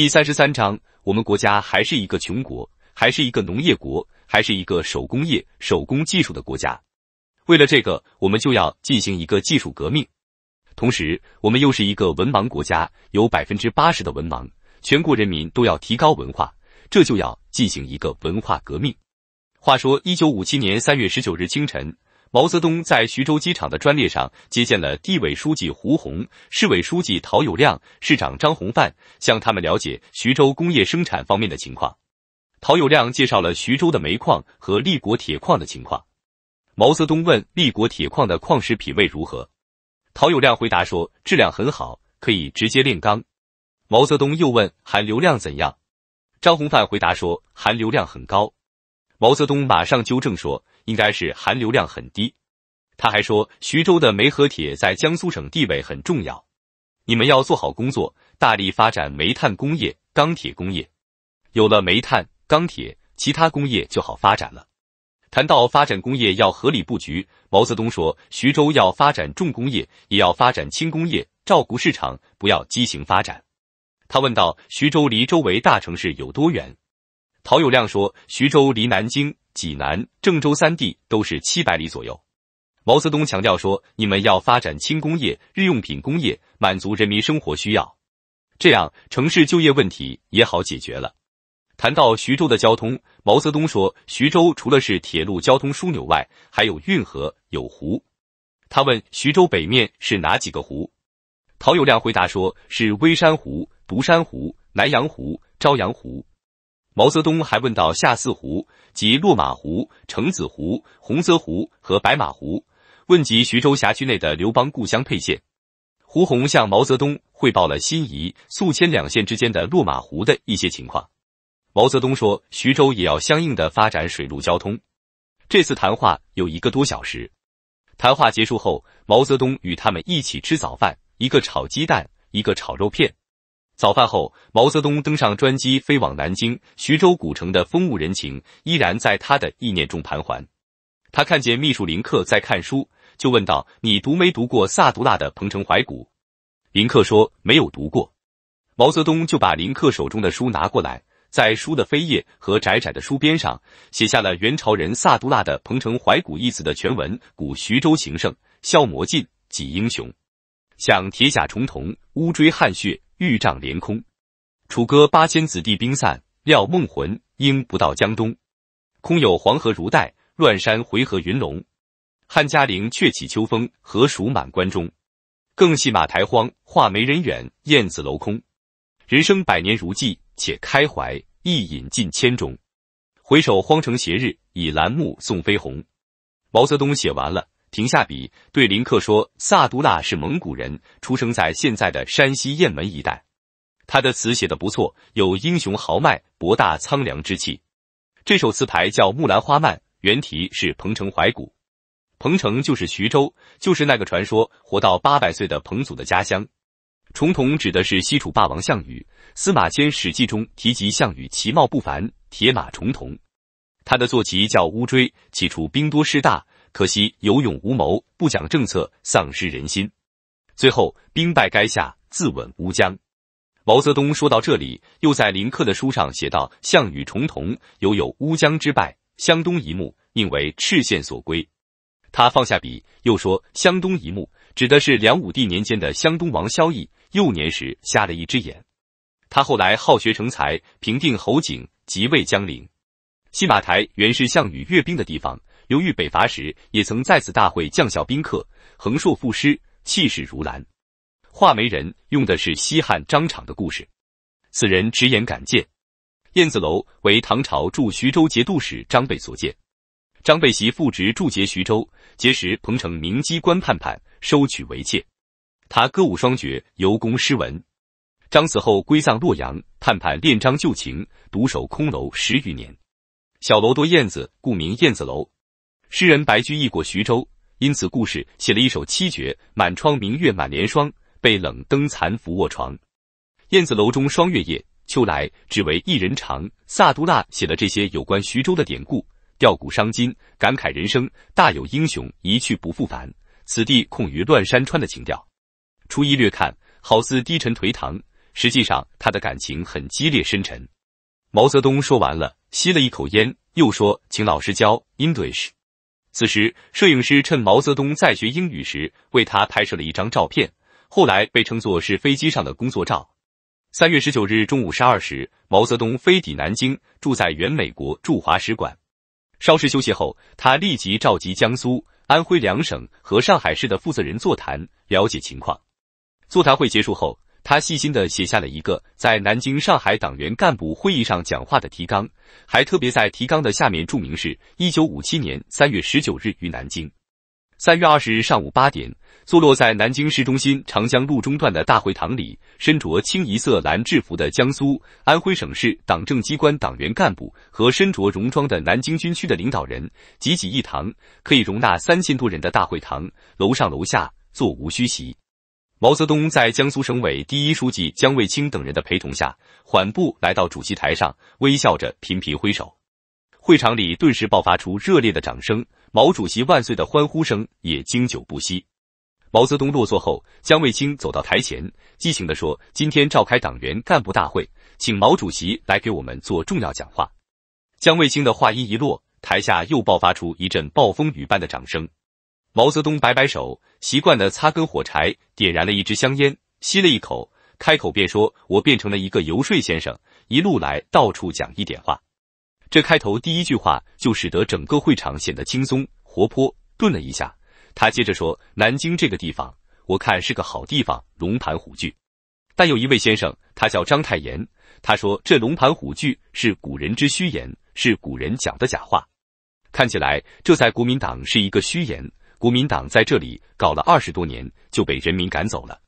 第三十三章，我们国家还是一个穷国，还是一个农业国，还是一个手工业、手工技术的国家。为了这个，我们就要进行一个技术革命。同时，我们又是一个文盲国家，有百分之八十的文盲，全国人民都要提高文化，这就要进行一个文化革命。话说，一九五七年三月十九日清晨。毛泽东在徐州机场的专列上接见了地委书记胡洪、市委书记陶有亮、市长张洪范，向他们了解徐州工业生产方面的情况。陶有亮介绍了徐州的煤矿和立国铁矿的情况。毛泽东问立国铁矿的矿石品位如何，陶有亮回答说质量很好，可以直接炼钢。毛泽东又问含硫量怎样，张洪范回答说含硫量很高。毛泽东马上纠正说。应该是含流量很低。他还说，徐州的煤和铁在江苏省地位很重要，你们要做好工作，大力发展煤炭工业、钢铁工业。有了煤炭、钢铁，其他工业就好发展了。谈到发展工业要合理布局，毛泽东说，徐州要发展重工业，也要发展轻工业，照顾市场，不要畸形发展。他问道：“徐州离周围大城市有多远？陶有亮说，徐州离南京。济南、郑州三地都是七百里左右。毛泽东强调说：“你们要发展轻工业、日用品工业，满足人民生活需要，这样城市就业问题也好解决了。”谈到徐州的交通，毛泽东说：“徐州除了是铁路交通枢纽外，还有运河、有湖。”他问：“徐州北面是哪几个湖？”陶友亮回答说：“是微山湖、独山湖、南阳湖、朝阳湖。”毛泽东还问到下四湖及骆马湖、城子湖、洪泽湖和白马湖，问及徐州辖区内的刘邦故乡沛县。胡洪向毛泽东汇报了新沂、宿迁两县之间的骆马湖的一些情况。毛泽东说：“徐州也要相应的发展水陆交通。”这次谈话有一个多小时。谈话结束后，毛泽东与他们一起吃早饭，一个炒鸡蛋，一个炒肉片。早饭后，毛泽东登上专机飞往南京。徐州古城的风物人情依然在他的意念中盘桓。他看见秘书林克在看书，就问道：“你读没读过萨都剌的《彭城怀古》？”林克说：“没有读过。”毛泽东就把林克手中的书拿过来，在书的扉页和窄窄的书边上写下了元朝人萨都剌的《彭城怀古》一词的全文：“古徐州形胜，笑魔尽几英雄，想铁甲重瞳，乌锥汗血。”玉帐连空，楚歌八千子弟兵散，料梦魂应不到江东。空有黄河如带，乱山回合云龙。汉家陵却起秋风，何属满关中。更系马台荒，画眉人远，燕子楼空。人生百年如寄，且开怀，一饮尽千钟。回首荒城斜日，倚栏目送飞鸿。毛泽东写完了。停下笔，对林克说：“萨都剌是蒙古人，出生在现在的山西雁门一带。他的词写得不错，有英雄豪迈、博大苍凉之气。这首词牌叫《木兰花慢》，原题是《彭城怀古》。彭城就是徐州，就是那个传说活到八百岁的彭祖的家乡。重瞳指的是西楚霸王项羽。司马迁《史记》中提及项羽其貌不凡，铁马重瞳。他的坐骑叫乌骓，起初兵多势大。”可惜有勇无谋，不讲政策，丧失人心，最后兵败垓下，自刎乌江。毛泽东说到这里，又在林克的书上写道：“项羽重瞳，犹有乌江之败；湘东一幕，宁为赤县所归。”他放下笔，又说：“湘东一幕”指的是梁武帝年间的湘东王萧绎，幼年时瞎了一只眼。他后来好学成才，平定侯景，即位江陵。西马台原是项羽阅兵的地方。由豫北伐时，也曾在此大会将校宾客，横槊赋诗，气势如兰。画眉人用的是西汉张敞的故事。此人直言敢谏。燕子楼为唐朝驻徐州节度使张备所建。张备袭父职，驻节徐州，结识彭城名妓关盼盼，收取为妾。他歌舞双绝，尤工诗文。张死后归葬洛阳，盼盼恋张旧情，独守空楼十余年。小楼多燕子，故名燕子楼。诗人白居易过徐州，因此故事写了一首七绝：满窗明月满帘霜，被冷灯残拂卧床。燕子楼中双月夜，秋来只为一人长。萨都剌写了这些有关徐州的典故，吊古伤今，感慨人生大有英雄一去不复返，此地空余乱山川的情调。初一略看，好似低沉颓唐，实际上他的感情很激烈深沉。毛泽东说完了，吸了一口烟，又说：“请老师教 English。”此时，摄影师趁毛泽东在学英语时，为他拍摄了一张照片，后来被称作是飞机上的工作照。三月十九日中午十二时，毛泽东飞抵南京，住在原美国驻华使馆。稍事休息后，他立即召集江苏、安徽两省和上海市的负责人座谈，了解情况。座谈会结束后。他细心地写下了一个在南京上海党员干部会议上讲话的提纲，还特别在提纲的下面注明是1957年3月19日于南京。3月20日上午八点，坐落在南京市中心长江路中段的大会堂里，身着清一色蓝制服的江苏、安徽省市党政机关党员干部和身着戎装的南京军区的领导人济济一堂，可以容纳三千多人的大会堂，楼上楼下座无虚席。毛泽东在江苏省委第一书记江卫清等人的陪同下，缓步来到主席台上，微笑着频频挥手。会场里顿时爆发出热烈的掌声，毛主席万岁的欢呼声也经久不息。毛泽东落座后，江卫清走到台前，激情地说：“今天召开党员干部大会，请毛主席来给我们做重要讲话。”江卫清的话音一落，台下又爆发出一阵暴风雨般的掌声。毛泽东摆摆手，习惯地擦根火柴，点燃了一支香烟，吸了一口，开口便说：“我变成了一个游说先生，一路来到处讲一点话。”这开头第一句话就使得整个会场显得轻松活泼。顿了一下，他接着说：“南京这个地方，我看是个好地方，龙盘虎踞。但有一位先生，他叫章太炎，他说这龙盘虎踞是古人之虚言，是古人讲的假话。看起来，这在国民党是一个虚言。”国民党在这里搞了二十多年，就被人民赶走了。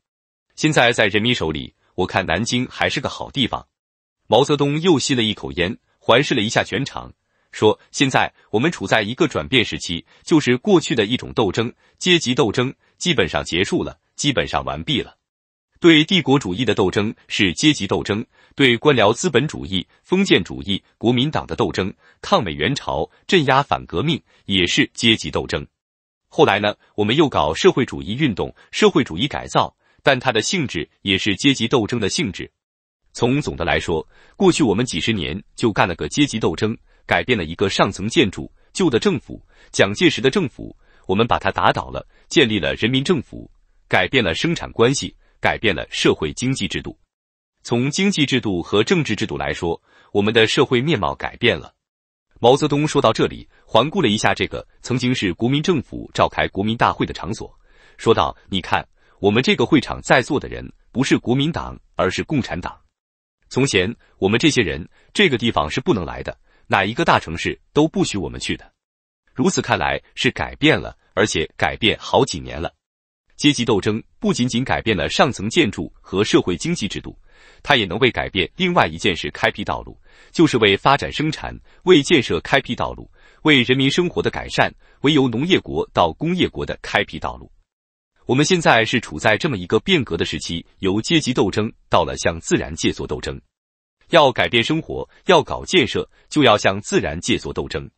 现在在人民手里，我看南京还是个好地方。毛泽东又吸了一口烟，环视了一下全场，说：“现在我们处在一个转变时期，就是过去的一种斗争——阶级斗争，基本上结束了，基本上完毕了。对帝国主义的斗争是阶级斗争，对官僚资本主义、封建主义、国民党的斗争，抗美援朝、镇压反革命也是阶级斗争。”后来呢，我们又搞社会主义运动、社会主义改造，但它的性质也是阶级斗争的性质。从总的来说，过去我们几十年就干了个阶级斗争，改变了一个上层建筑，旧的政府，蒋介石的政府，我们把它打倒了，建立了人民政府，改变了生产关系，改变了社会经济制度。从经济制度和政治制度来说，我们的社会面貌改变了。毛泽东说到这里。环顾了一下这个曾经是国民政府召开国民大会的场所，说道：“你看，我们这个会场在座的人不是国民党，而是共产党。从前，我们这些人这个地方是不能来的，哪一个大城市都不许我们去的。如此看来，是改变了，而且改变好几年了。阶级斗争不仅仅改变了上层建筑和社会经济制度，它也能为改变另外一件事开辟道路，就是为发展生产、为建设开辟道路。”为人民生活的改善，为由农业国到工业国的开辟道路。我们现在是处在这么一个变革的时期，由阶级斗争到了向自然界做斗争，要改变生活，要搞建设，就要向自然界做斗争。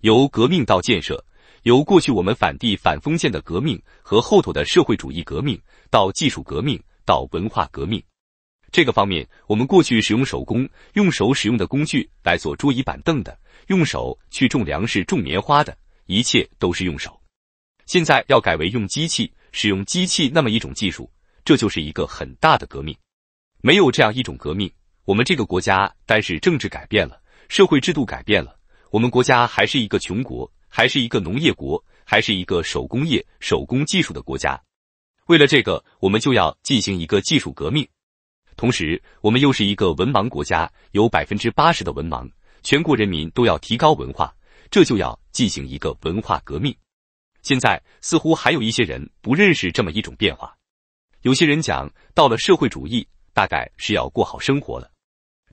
由革命到建设，由过去我们反帝反封建的革命和后头的社会主义革命，到技术革命，到文化革命。这个方面，我们过去使用手工、用手使用的工具来做桌椅板凳的，用手去种粮食、种棉花的，一切都是用手。现在要改为用机器，使用机器那么一种技术，这就是一个很大的革命。没有这样一种革命，我们这个国家单是政治改变了，社会制度改变了，我们国家还是一个穷国，还是一个农业国，还是一个手工业、手工技术的国家。为了这个，我们就要进行一个技术革命。同时，我们又是一个文盲国家，有百分之八十的文盲，全国人民都要提高文化，这就要进行一个文化革命。现在似乎还有一些人不认识这么一种变化，有些人讲到了社会主义，大概是要过好生活了，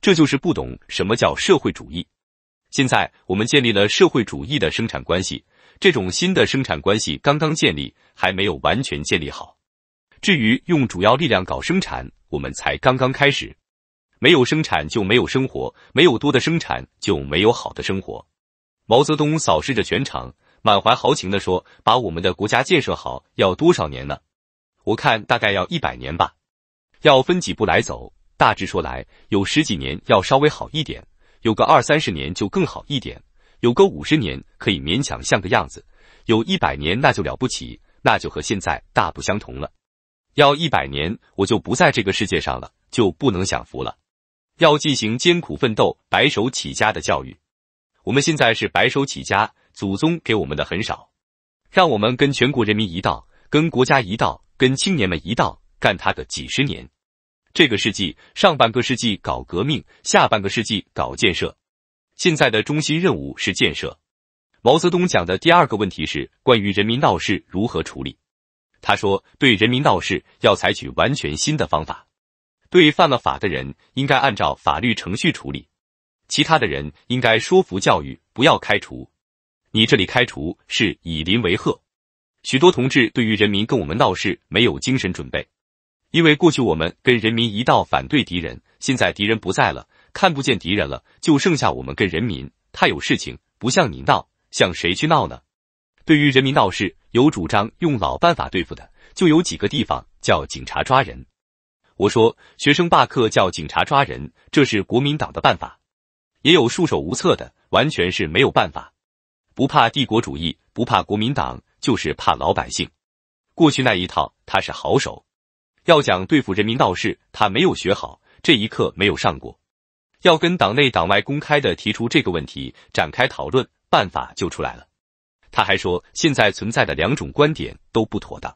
这就是不懂什么叫社会主义。现在我们建立了社会主义的生产关系，这种新的生产关系刚刚建立，还没有完全建立好。至于用主要力量搞生产，我们才刚刚开始。没有生产就没有生活，没有多的生产就没有好的生活。毛泽东扫视着全场，满怀豪情的说：“把我们的国家建设好，要多少年呢？我看大概要一百年吧。要分几步来走？大致说来，有十几年要稍微好一点，有个二三十年就更好一点，有个五十年可以勉强像个样子，有一百年那就了不起，那就和现在大不相同了。”要一百年，我就不在这个世界上了，就不能享福了。要进行艰苦奋斗、白手起家的教育。我们现在是白手起家，祖宗给我们的很少，让我们跟全国人民一道，跟国家一道，跟青年们一道干他个几十年。这个世纪上半个世纪搞革命，下半个世纪搞建设。现在的中心任务是建设。毛泽东讲的第二个问题是关于人民闹事如何处理。他说：“对人民闹事，要采取完全新的方法。对犯了法的人，应该按照法律程序处理；其他的人，应该说服教育，不要开除。你这里开除，是以邻为壑。许多同志对于人民跟我们闹事没有精神准备，因为过去我们跟人民一道反对敌人，现在敌人不在了，看不见敌人了，就剩下我们跟人民。他有事情不向你闹，向谁去闹呢？对于人民闹事。”有主张用老办法对付的，就有几个地方叫警察抓人。我说，学生罢课叫警察抓人，这是国民党的办法。也有束手无策的，完全是没有办法。不怕帝国主义，不怕国民党，就是怕老百姓。过去那一套他是好手，要讲对付人民闹事，他没有学好，这一课没有上过。要跟党内党外公开的提出这个问题，展开讨论，办法就出来了。他还说，现在存在的两种观点都不妥当，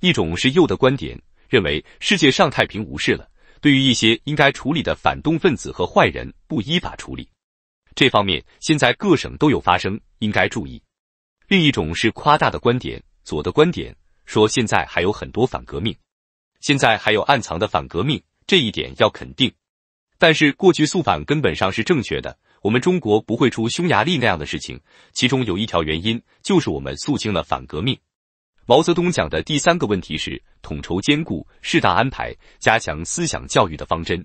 一种是右的观点，认为世界上太平无事了，对于一些应该处理的反动分子和坏人不依法处理，这方面现在各省都有发生，应该注意；另一种是夸大的观点，左的观点说现在还有很多反革命，现在还有暗藏的反革命，这一点要肯定。但是过去肃反根本上是正确的，我们中国不会出匈牙利那样的事情。其中有一条原因就是我们肃清了反革命。毛泽东讲的第三个问题是统筹兼顾、适当安排、加强思想教育的方针。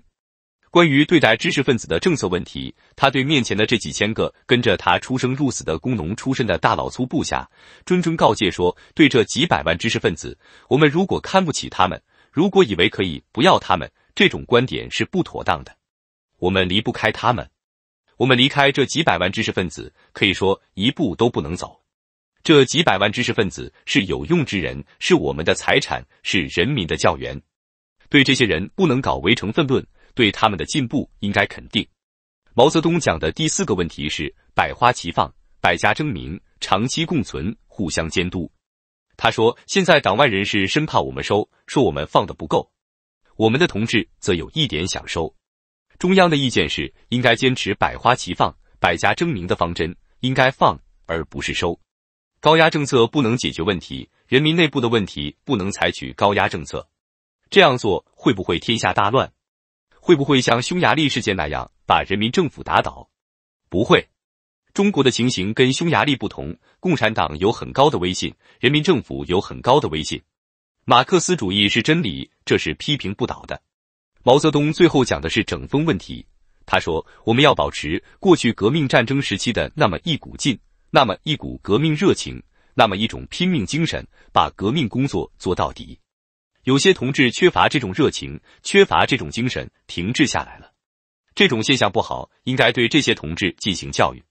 关于对待知识分子的政策问题，他对面前的这几千个跟着他出生入死的工农出身的大老粗部下谆谆告诫说：“对这几百万知识分子，我们如果看不起他们，如果以为可以不要他们，这种观点是不妥当的。”我们离不开他们，我们离开这几百万知识分子，可以说一步都不能走。这几百万知识分子是有用之人，是我们的财产，是人民的教员。对这些人不能搞围城分论，对他们的进步应该肯定。毛泽东讲的第四个问题是百花齐放，百家争鸣，长期共存，互相监督。他说，现在党外人士生怕我们收，说我们放的不够；我们的同志则有一点想收。中央的意见是，应该坚持百花齐放、百家争鸣的方针，应该放而不是收。高压政策不能解决问题，人民内部的问题不能采取高压政策。这样做会不会天下大乱？会不会像匈牙利事件那样把人民政府打倒？不会。中国的情形跟匈牙利不同，共产党有很高的威信，人民政府有很高的威信。马克思主义是真理，这是批评不倒的。毛泽东最后讲的是整风问题。他说：“我们要保持过去革命战争时期的那么一股劲，那么一股革命热情，那么一种拼命精神，把革命工作做到底。有些同志缺乏这种热情，缺乏这种精神，停滞下来了。这种现象不好，应该对这些同志进行教育。”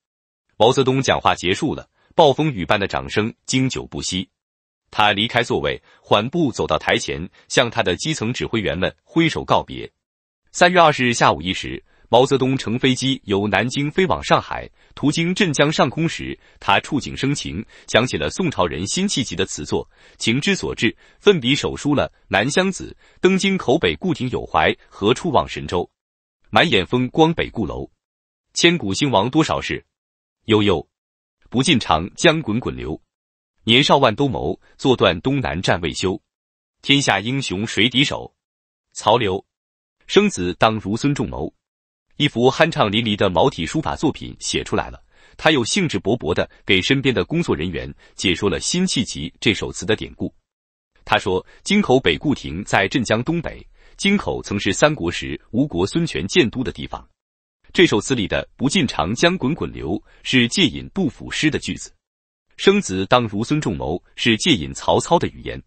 毛泽东讲话结束了，暴风雨般的掌声经久不息。他离开座位，缓步走到台前，向他的基层指挥员们挥手告别。三月二十日下午一时，毛泽东乘飞机由南京飞往上海，途经镇江上空时，他触景生情，想起了宋朝人辛弃疾的词作，情之所至，奋笔手书了《南乡子·登京口北固亭有怀》：何处望神州？满眼风光北固楼。千古兴亡多少事？悠悠。不尽长江滚滚流。年少万兜鍪，坐断东南战未休。天下英雄谁敌手？曹刘。生子当如孙仲谋。一幅酣畅淋漓的毛体书法作品写出来了，他又兴致勃勃的给身边的工作人员解说了辛弃疾这首词的典故。他说，京口北固亭在镇江东北，京口曾是三国时吴国孙权建都的地方。这首词里的“不尽长江滚滚流”是借引杜甫诗的句子。生子当如孙仲谋，是借引曹操的语言。《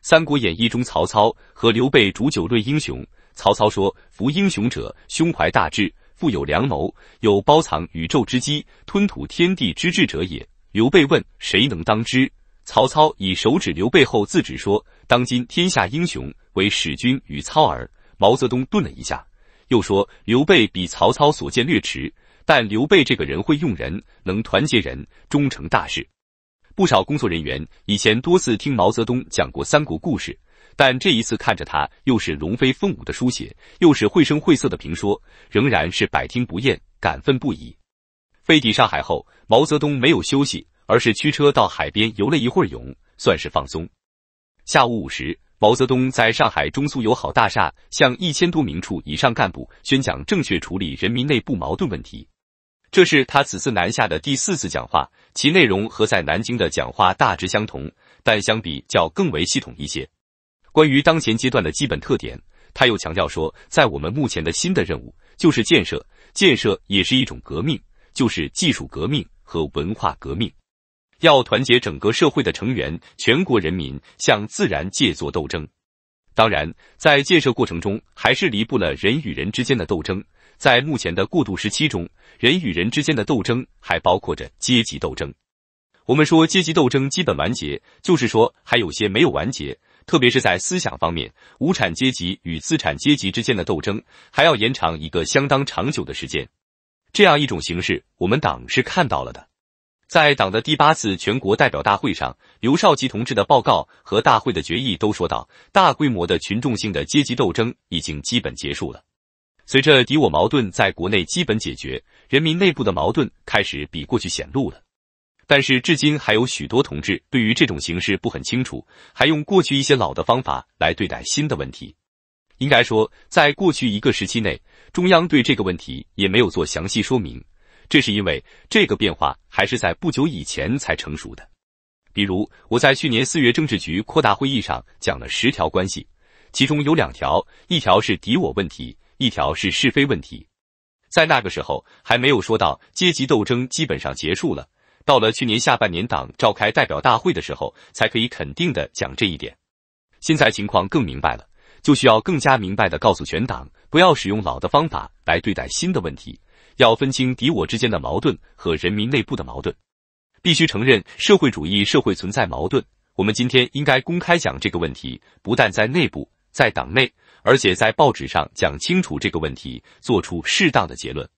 三国演义》中，曹操和刘备煮酒论英雄，曹操说：“夫英雄者，胸怀大志，富有良谋，有包藏宇宙之机，吞吐天地之志者也。”刘备问：“谁能当之？”曹操以手指刘备后，自指说：“当今天下英雄，唯使君与操耳。”毛泽东顿了一下，又说：“刘备比曹操所见略迟，但刘备这个人会用人，能团结人，终成大事。”不少工作人员以前多次听毛泽东讲过三国故事，但这一次看着他又是龙飞凤舞的书写，又是绘声绘色的评说，仍然是百听不厌，感奋不已。飞抵上海后，毛泽东没有休息，而是驱车到海边游了一会儿泳，算是放松。下午五时，毛泽东在上海中苏友好大厦向一千多名处以上干部宣讲正确处理人民内部矛盾问题。这是他此次南下的第四次讲话，其内容和在南京的讲话大致相同，但相比较更为系统一些。关于当前阶段的基本特点，他又强调说，在我们目前的新的任务就是建设，建设也是一种革命，就是技术革命和文化革命。要团结整个社会的成员，全国人民向自然界做斗争。当然，在建设过程中，还是离不了人与人之间的斗争。在目前的过渡时期中，人与人之间的斗争还包括着阶级斗争。我们说阶级斗争基本完结，就是说还有些没有完结，特别是在思想方面，无产阶级与资产阶级之间的斗争还要延长一个相当长久的时间。这样一种形式，我们党是看到了的。在党的第八次全国代表大会上，刘少奇同志的报告和大会的决议都说到，大规模的群众性的阶级斗争已经基本结束了。随着敌我矛盾在国内基本解决，人民内部的矛盾开始比过去显露了。但是至今还有许多同志对于这种形势不很清楚，还用过去一些老的方法来对待新的问题。应该说，在过去一个时期内，中央对这个问题也没有做详细说明，这是因为这个变化还是在不久以前才成熟的。比如，我在去年四月政治局扩大会议上讲了十条关系，其中有两条，一条是敌我问题。一条是是非问题，在那个时候还没有说到阶级斗争基本上结束了。到了去年下半年，党召开代表大会的时候，才可以肯定的讲这一点。现在情况更明白了，就需要更加明白的告诉全党，不要使用老的方法来对待新的问题，要分清敌我之间的矛盾和人民内部的矛盾，必须承认社会主义社会存在矛盾。我们今天应该公开讲这个问题，不但在内部，在党内。而且在报纸上讲清楚这个问题，做出适当的结论。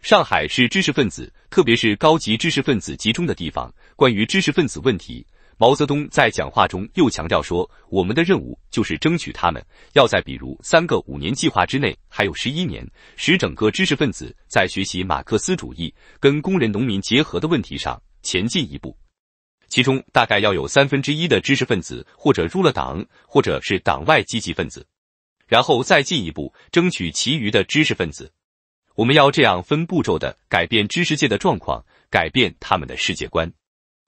上海是知识分子，特别是高级知识分子集中的地方。关于知识分子问题，毛泽东在讲话中又强调说：“我们的任务就是争取他们。要在比如，三个五年计划之内，还有十一年，使整个知识分子在学习马克思主义，跟工人农民结合的问题上前进一步。其中大概要有三分之一的知识分子，或者入了党，或者是党外积极分子。”然后再进一步争取其余的知识分子，我们要这样分步骤的改变知识界的状况，改变他们的世界观。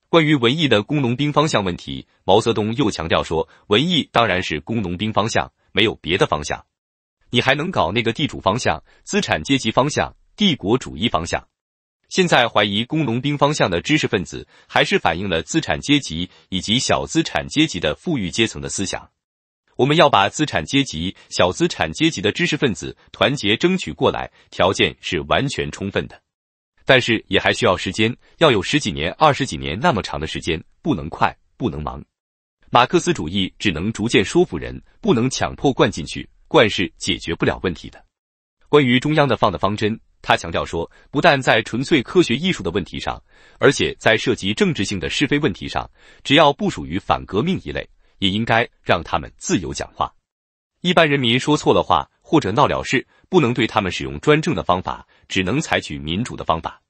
关于文艺的工农兵方向问题，毛泽东又强调说，文艺当然是工农兵方向，没有别的方向。你还能搞那个地主方向、资产阶级方向、帝国主义方向？现在怀疑工农兵方向的知识分子，还是反映了资产阶级以及小资产阶级的富裕阶层的思想。我们要把资产阶级、小资产阶级的知识分子团结争取过来，条件是完全充分的，但是也还需要时间，要有十几年、二十几年那么长的时间，不能快，不能忙。马克思主义只能逐渐说服人，不能强迫灌进去，灌是解决不了问题的。关于中央的放的方针，他强调说，不但在纯粹科学艺术的问题上，而且在涉及政治性的是非问题上，只要不属于反革命一类。也应该让他们自由讲话。一般人民说错了话或者闹了事，不能对他们使用专政的方法，只能采取民主的方法。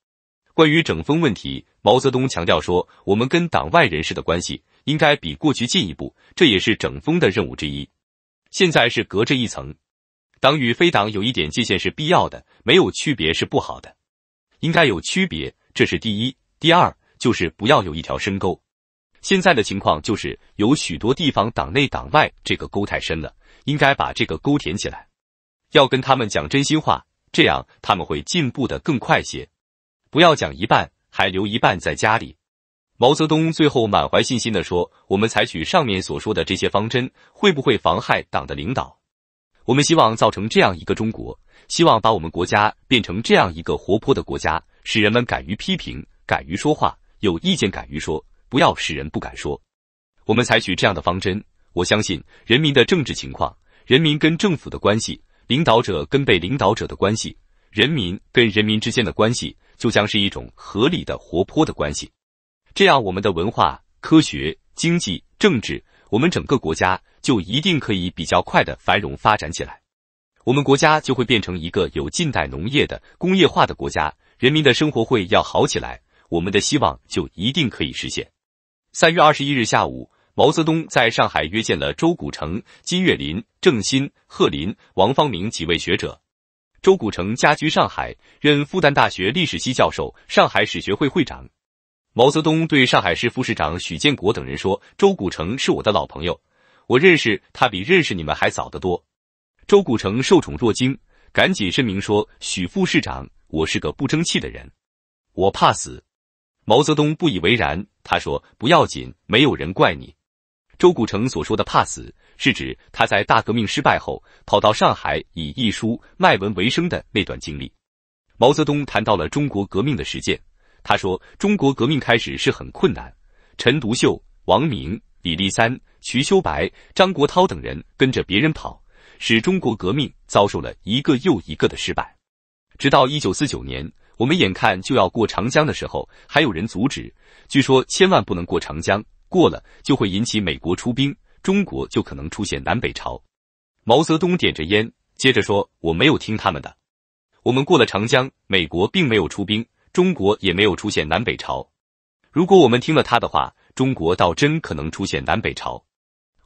关于整风问题，毛泽东强调说，我们跟党外人士的关系应该比过去进一步，这也是整风的任务之一。现在是隔着一层，党与非党有一点界限是必要的，没有区别是不好的，应该有区别。这是第一，第二就是不要有一条深沟。现在的情况就是有许多地方党内党外这个沟太深了，应该把这个沟填起来。要跟他们讲真心话，这样他们会进步的更快些。不要讲一半，还留一半在家里。毛泽东最后满怀信心的说：“我们采取上面所说的这些方针，会不会妨害党的领导？我们希望造成这样一个中国，希望把我们国家变成这样一个活泼的国家，使人们敢于批评，敢于说话，有意见敢于说。”不要使人不敢说，我们采取这样的方针，我相信人民的政治情况，人民跟政府的关系，领导者跟被领导者的关系，人民跟人民之间的关系，就将是一种合理的、活泼的关系。这样，我们的文化、科学、经济、政治，我们整个国家就一定可以比较快的繁荣发展起来。我们国家就会变成一个有近代农业的、工业化的国家，人民的生活会要好起来，我们的希望就一定可以实现。三月二十一日下午，毛泽东在上海约见了周谷城、金岳霖、郑欣、贺林、王方明几位学者。周谷城家居上海，任复旦大学历史系教授、上海史学会会长。毛泽东对上海市副市长许建国等人说：“周谷城是我的老朋友，我认识他比认识你们还早得多。”周古城受宠若惊，赶紧声明说：“许副市长，我是个不争气的人，我怕死。”毛泽东不以为然，他说：“不要紧，没有人怪你。”周谷城所说的“怕死”，是指他在大革命失败后跑到上海以译书卖文为生的那段经历。毛泽东谈到了中国革命的实践，他说：“中国革命开始是很困难，陈独秀、王明、李立三、瞿秋白、张国焘等人跟着别人跑，使中国革命遭受了一个又一个的失败，直到一九四九年。”我们眼看就要过长江的时候，还有人阻止，据说千万不能过长江，过了就会引起美国出兵，中国就可能出现南北朝。毛泽东点着烟，接着说：“我没有听他们的，我们过了长江，美国并没有出兵，中国也没有出现南北朝。如果我们听了他的话，中国倒真可能出现南北朝。”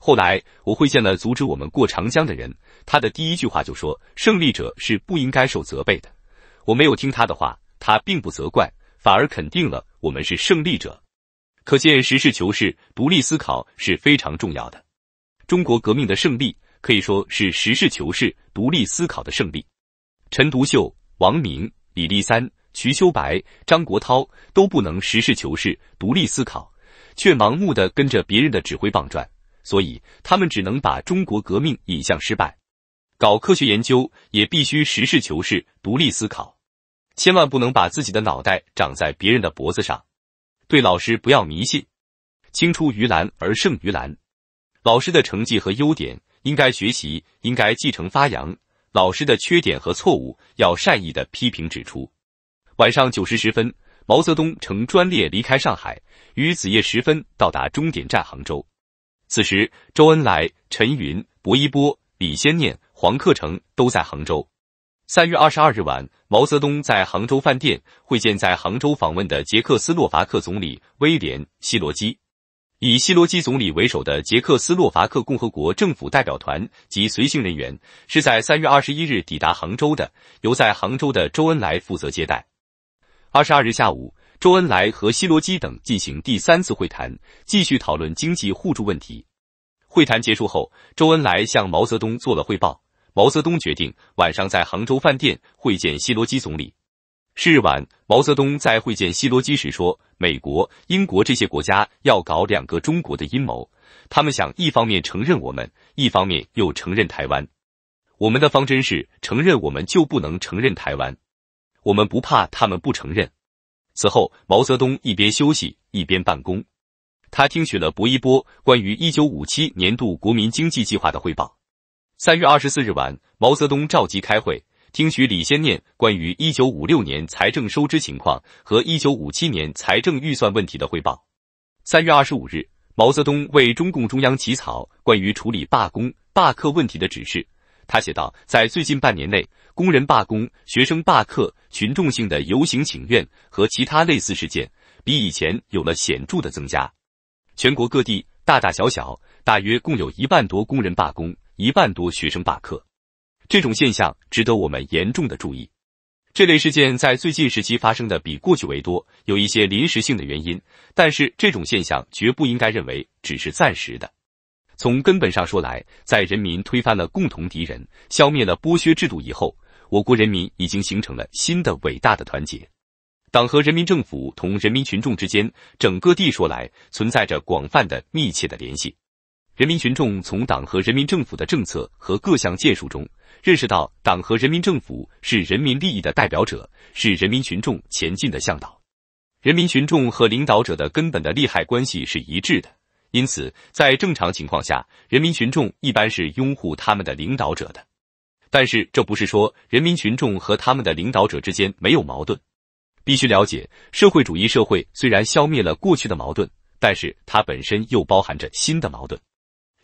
后来我会见了阻止我们过长江的人，他的第一句话就说：“胜利者是不应该受责备的。”我没有听他的话，他并不责怪，反而肯定了我们是胜利者。可见实事求是、独立思考是非常重要的。中国革命的胜利可以说是实事求是、独立思考的胜利。陈独秀、王明、李立三、瞿秋白、张国焘都不能实事求是、独立思考，却盲目的跟着别人的指挥棒转，所以他们只能把中国革命引向失败。搞科学研究也必须实事求是、独立思考。千万不能把自己的脑袋长在别人的脖子上，对老师不要迷信。青出于蓝而胜于蓝，老师的成绩和优点应该学习，应该继承发扬。老师的缺点和错误要善意的批评指出。晚上九时十分，毛泽东乘专列离开上海，于子夜时分到达终点站杭州。此时，周恩来、陈云、薄一波、李先念、黄克诚都在杭州。三月二十二日晚，毛泽东在杭州饭店会见在杭州访问的捷克斯洛伐克总理威廉·希罗基。以希罗基总理为首的捷克斯洛伐克共和国政府代表团及随行人员是在三月二十一日抵达杭州的，由在杭州的周恩来负责接待。二十二日下午，周恩来和希罗基等进行第三次会谈，继续讨论经济互助问题。会谈结束后，周恩来向毛泽东做了汇报。毛泽东决定晚上在杭州饭店会见希罗基总理。是日晚，毛泽东在会见希罗基时说：“美国、英国这些国家要搞‘两个中国’的阴谋，他们想一方面承认我们，一方面又承认台湾。我们的方针是承认，我们就不能承认台湾。我们不怕他们不承认。”此后，毛泽东一边休息一边办公，他听取了薄一波关于一九五七年度国民经济计划的汇报。三月二十四日晚，毛泽东召集开会，听取李先念关于一九五六年财政收支情况和一九五七年财政预算问题的汇报。三月二十五日，毛泽东为中共中央起草关于处理罢工罢课问题的指示。他写道，在最近半年内，工人罢工、学生罢课、群众性的游行请愿和其他类似事件，比以前有了显著的增加。全国各地大大小小，大约共有一万多工人罢工。一万多学生罢课，这种现象值得我们严重的注意。这类事件在最近时期发生的比过去为多，有一些临时性的原因，但是这种现象绝不应该认为只是暂时的。从根本上说来，在人民推翻了共同敌人、消灭了剥削制度以后，我国人民已经形成了新的伟大的团结，党和人民政府同人民群众之间，整个地说来，存在着广泛的、密切的联系。人民群众从党和人民政府的政策和各项建树中，认识到党和人民政府是人民利益的代表者，是人民群众前进的向导。人民群众和领导者的根本的利害关系是一致的，因此，在正常情况下，人民群众一般是拥护他们的领导者的。但是，这不是说人民群众和他们的领导者之间没有矛盾。必须了解，社会主义社会虽然消灭了过去的矛盾，但是它本身又包含着新的矛盾。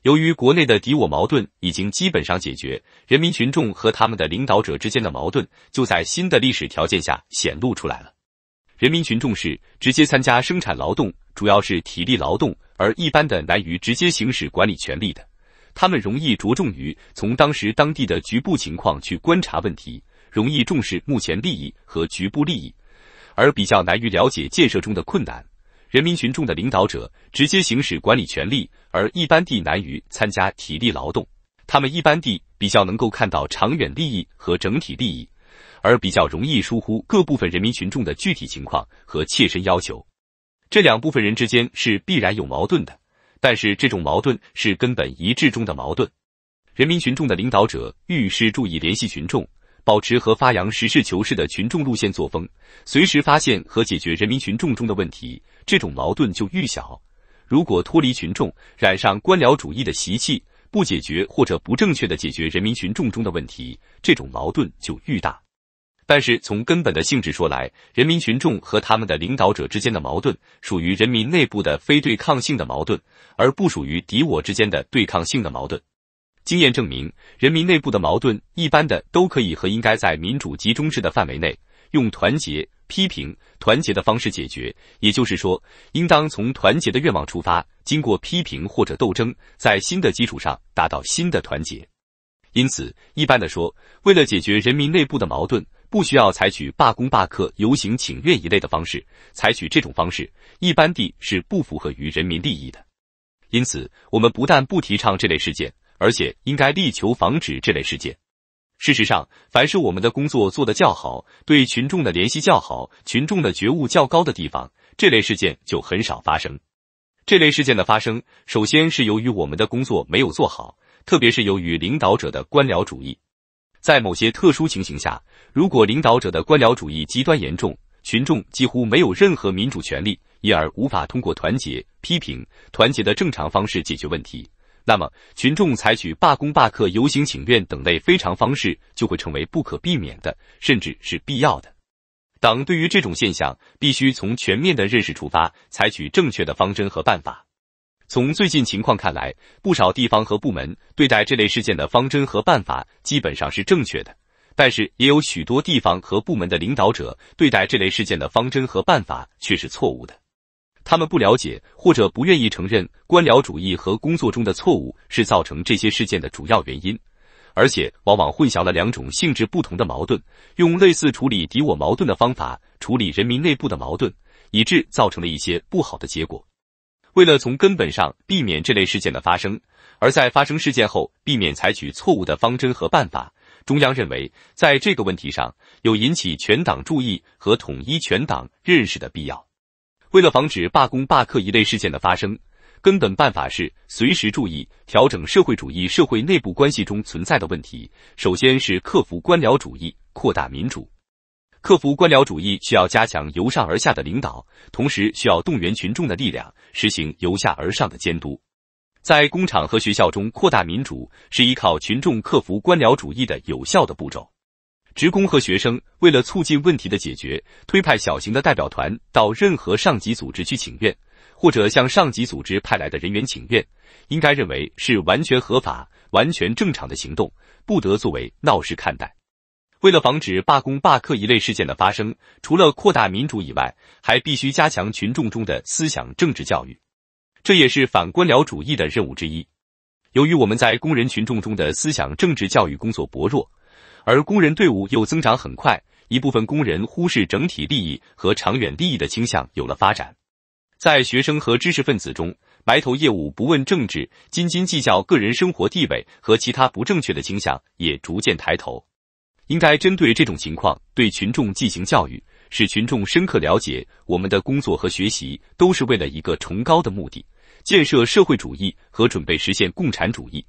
由于国内的敌我矛盾已经基本上解决，人民群众和他们的领导者之间的矛盾就在新的历史条件下显露出来了。人民群众是直接参加生产劳动，主要是体力劳动，而一般的难于直接行使管理权利的。他们容易着重于从当时当地的局部情况去观察问题，容易重视目前利益和局部利益，而比较难于了解建设中的困难。人民群众的领导者直接行使管理权力，而一般地难于参加体力劳动。他们一般地比较能够看到长远利益和整体利益，而比较容易疏忽各部分人民群众的具体情况和切身要求。这两部分人之间是必然有矛盾的，但是这种矛盾是根本一致中的矛盾。人民群众的领导者遇事注意联系群众，保持和发扬实事求是的群众路线作风，随时发现和解决人民群众中的问题。这种矛盾就愈小。如果脱离群众，染上官僚主义的习气，不解决或者不正确的解决人民群众中的问题，这种矛盾就愈大。但是从根本的性质说来，人民群众和他们的领导者之间的矛盾，属于人民内部的非对抗性的矛盾，而不属于敌我之间的对抗性的矛盾。经验证明，人民内部的矛盾，一般的都可以和应该在民主集中制的范围内，用团结。批评团结的方式解决，也就是说，应当从团结的愿望出发，经过批评或者斗争，在新的基础上达到新的团结。因此，一般的说，为了解决人民内部的矛盾，不需要采取罢工、罢课、游行、请愿一类的方式。采取这种方式，一般地是不符合于人民利益的。因此，我们不但不提倡这类事件，而且应该力求防止这类事件。事实上，凡是我们的工作做得较好，对群众的联系较好，群众的觉悟较高的地方，这类事件就很少发生。这类事件的发生，首先是由于我们的工作没有做好，特别是由于领导者的官僚主义。在某些特殊情形下，如果领导者的官僚主义极端严重，群众几乎没有任何民主权利，因而无法通过团结批评团结的正常方式解决问题。那么，群众采取罢工、罢课、游行请愿等类非常方式，就会成为不可避免的，甚至是必要的。党对于这种现象，必须从全面的认识出发，采取正确的方针和办法。从最近情况看来，不少地方和部门对待这类事件的方针和办法基本上是正确的，但是也有许多地方和部门的领导者对待这类事件的方针和办法却是错误的。他们不了解或者不愿意承认官僚主义和工作中的错误是造成这些事件的主要原因，而且往往混淆了两种性质不同的矛盾，用类似处理敌我矛盾的方法处理人民内部的矛盾，以致造成了一些不好的结果。为了从根本上避免这类事件的发生，而在发生事件后避免采取错误的方针和办法，中央认为在这个问题上有引起全党注意和统一全党认识的必要。为了防止罢工罢课一类事件的发生，根本办法是随时注意调整社会主义社会内部关系中存在的问题。首先是克服官僚主义，扩大民主。克服官僚主义需要加强由上而下的领导，同时需要动员群众的力量，实行由下而上的监督。在工厂和学校中扩大民主，是依靠群众克服官僚主义的有效的步骤。职工和学生为了促进问题的解决，推派小型的代表团到任何上级组织去请愿，或者向上级组织派来的人员请愿，应该认为是完全合法、完全正常的行动，不得作为闹事看待。为了防止罢工、罢课一类事件的发生，除了扩大民主以外，还必须加强群众中的思想政治教育，这也是反官僚主义的任务之一。由于我们在工人群众中的思想政治教育工作薄弱。而工人队伍又增长很快，一部分工人忽视整体利益和长远利益的倾向有了发展。在学生和知识分子中，埋头业务不问政治、斤斤计较个人生活地位和其他不正确的倾向也逐渐抬头。应该针对这种情况，对群众进行教育，使群众深刻了解我们的工作和学习都是为了一个崇高的目的——建设社会主义和准备实现共产主义。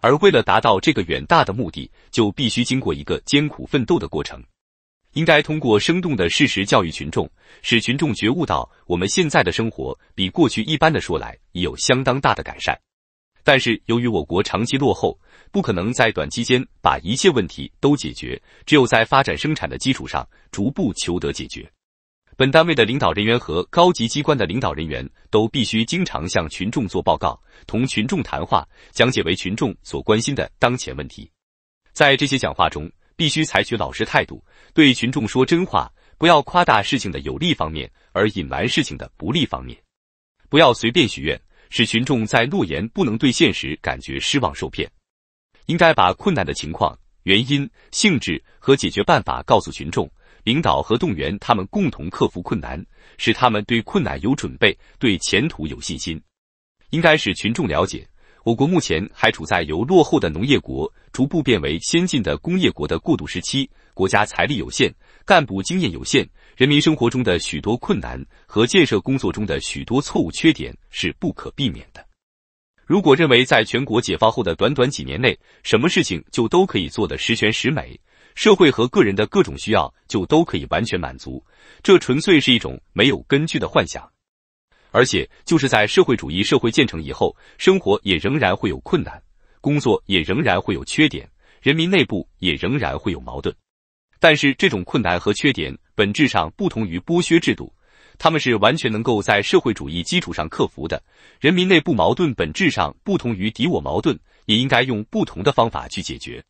而为了达到这个远大的目的，就必须经过一个艰苦奋斗的过程。应该通过生动的事实教育群众，使群众觉悟到我们现在的生活比过去一般的说来已有相当大的改善。但是由于我国长期落后，不可能在短期间把一切问题都解决，只有在发展生产的基础上，逐步求得解决。本单位的领导人员和高级机关的领导人员都必须经常向群众做报告，同群众谈话，讲解为群众所关心的当前问题。在这些讲话中，必须采取老实态度，对群众说真话，不要夸大事情的有利方面而隐瞒事情的不利方面，不要随便许愿，使群众在诺言不能兑现时感觉失望受骗。应该把困难的情况、原因、性质和解决办法告诉群众。领导和动员他们共同克服困难，使他们对困难有准备，对前途有信心。应该使群众了解，我国目前还处在由落后的农业国逐步变为先进的工业国的过渡时期，国家财力有限，干部经验有限，人民生活中的许多困难和建设工作中的许多错误缺点是不可避免的。如果认为在全国解放后的短短几年内，什么事情就都可以做得十全十美。社会和个人的各种需要就都可以完全满足，这纯粹是一种没有根据的幻想。而且，就是在社会主义社会建成以后，生活也仍然会有困难，工作也仍然会有缺点，人民内部也仍然会有矛盾。但是，这种困难和缺点本质上不同于剥削制度，他们是完全能够在社会主义基础上克服的。人民内部矛盾本质上不同于敌我矛盾，也应该用不同的方法去解决。